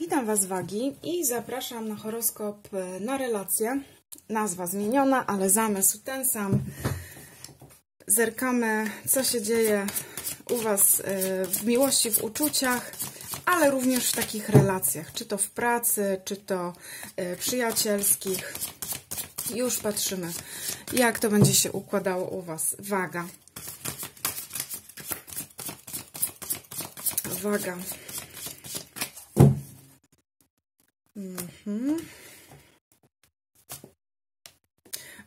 Witam Was Wagi i zapraszam na horoskop e, na relacje. Nazwa zmieniona, ale zamysł ten sam. Zerkamy, co się dzieje u Was e, w miłości, w uczuciach, ale również w takich relacjach, czy to w pracy, czy to e, przyjacielskich. Już patrzymy, jak to będzie się układało u Was. Waga. Waga. Mhm.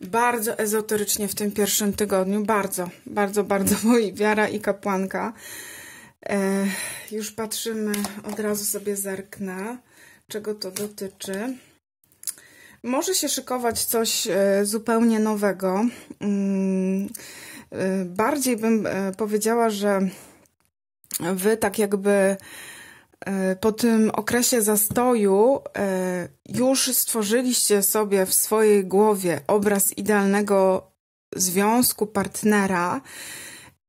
Bardzo ezoterycznie w tym pierwszym tygodniu. Bardzo, bardzo, bardzo. Moi wiara i kapłanka. E, już patrzymy, od razu sobie zerknę, czego to dotyczy. Może się szykować coś e, zupełnie nowego. Mm, e, bardziej bym e, powiedziała, że wy tak jakby E, po tym okresie zastoju e, już stworzyliście sobie w swojej głowie obraz idealnego związku, partnera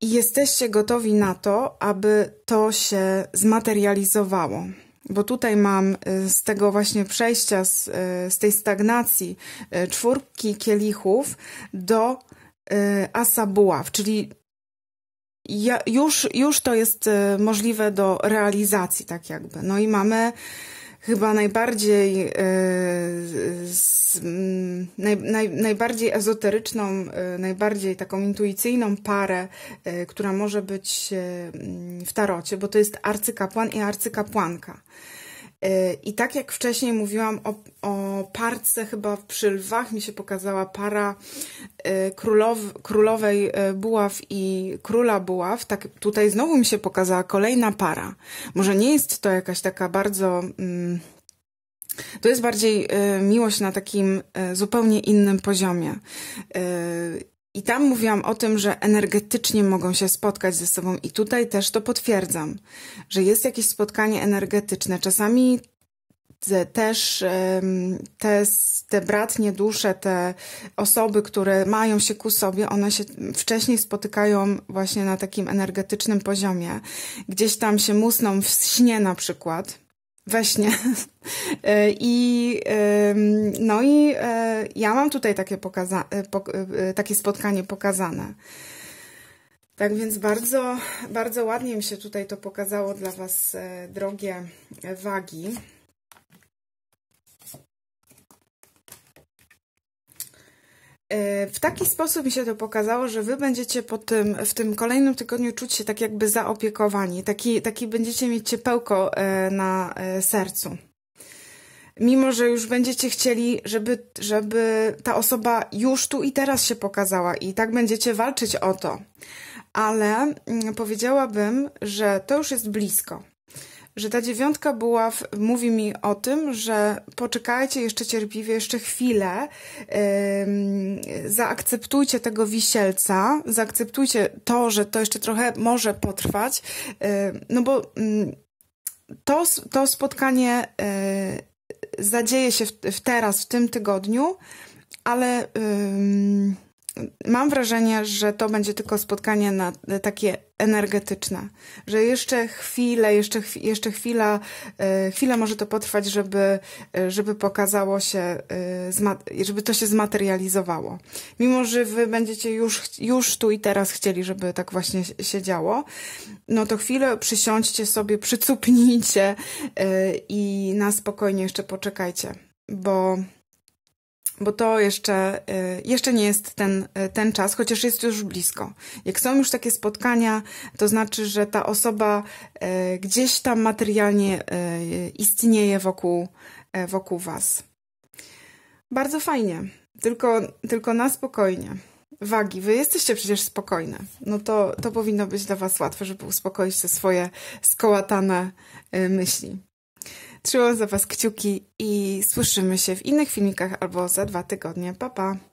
i jesteście gotowi na to, aby to się zmaterializowało. Bo tutaj mam e, z tego właśnie przejścia, z, z tej stagnacji czwórki kielichów do buław, czyli ja, już, już to jest y, możliwe do realizacji, tak jakby. No i mamy chyba najbardziej, yy, z, mm, naj, naj, najbardziej ezoteryczną, yy, najbardziej taką intuicyjną parę, yy, która może być y, w tarocie, bo to jest arcykapłan i arcykapłanka. Y, I tak jak wcześniej mówiłam o, o parce chyba przy lwach, mi się pokazała para y, królow, królowej y, buław i króla buław. Tak, tutaj znowu mi się pokazała kolejna para. Może nie jest to jakaś taka bardzo... Mm, to jest bardziej miłość na takim zupełnie innym poziomie. I tam mówiłam o tym, że energetycznie mogą się spotkać ze sobą, i tutaj też to potwierdzam, że jest jakieś spotkanie energetyczne. Czasami te, też te, te bratnie dusze, te osoby, które mają się ku sobie, one się wcześniej spotykają właśnie na takim energetycznym poziomie. Gdzieś tam się musną w śnie na przykład Właśnie. E, I, no i e, ja mam tutaj takie, pokaza- e, takie spotkanie pokazane. Tak więc bardzo, bardzo ładnie mi się tutaj to pokazało dla Was, drogie wagi. E, w taki sposób mi się to pokazało, że wy będziecie po tym, w tym kolejnym tygodniu czuć się tak jakby zaopiekowani, taki, taki będziecie mieć ciepełko e, na e, sercu. Mimo, że już będziecie chcieli, żeby, żeby ta osoba już tu i teraz się pokazała i tak będziecie walczyć o to. Ale mm, powiedziałabym, że to już jest blisko że ta dziewiątka była, w, mówi mi o tym, że poczekajcie jeszcze cierpliwie, jeszcze chwilę, yy, zaakceptujcie tego wisielca, zaakceptujcie to, że to jeszcze trochę może potrwać, yy, no bo yy, to, to spotkanie e, zadzieje się w, w, teraz, w tym tygodniu, ale mam wrażenie, że to będzie tylko spotkanie na takie energetyczne, że jeszcze chwilę, jeszcze, jeszcze chwila, e, chwilę może to potrwać, żeby, e, żeby pokazało się, e, żeby to się zmaterializowało. Mimo, że wy będziecie już, już tu i teraz chcieli, żeby tak właśnie się działo, no to chwilę przysiądźcie sobie, przycupnijcie i na spokojnie jeszcze poczekajcie, bo bo to jeszcze, y, jeszcze nie jest ten, y, ten czas, chociaż jest już blisko. Jak są już takie spotkania, to znaczy, że ta osoba y, gdzieś tam materialnie istnieje wokół, wokół Was. Bardzo fajnie, tylko, tylko na spokojnie. Wagi, wy jesteście przecież spokojne. No to, to powinno być dla Was łatwe, żeby uspokoić te swoje skołatane myśli. Trzymam za Was kciuki i słyszymy się w innych filmikach albo za dwa tygodnie. Pa, pa!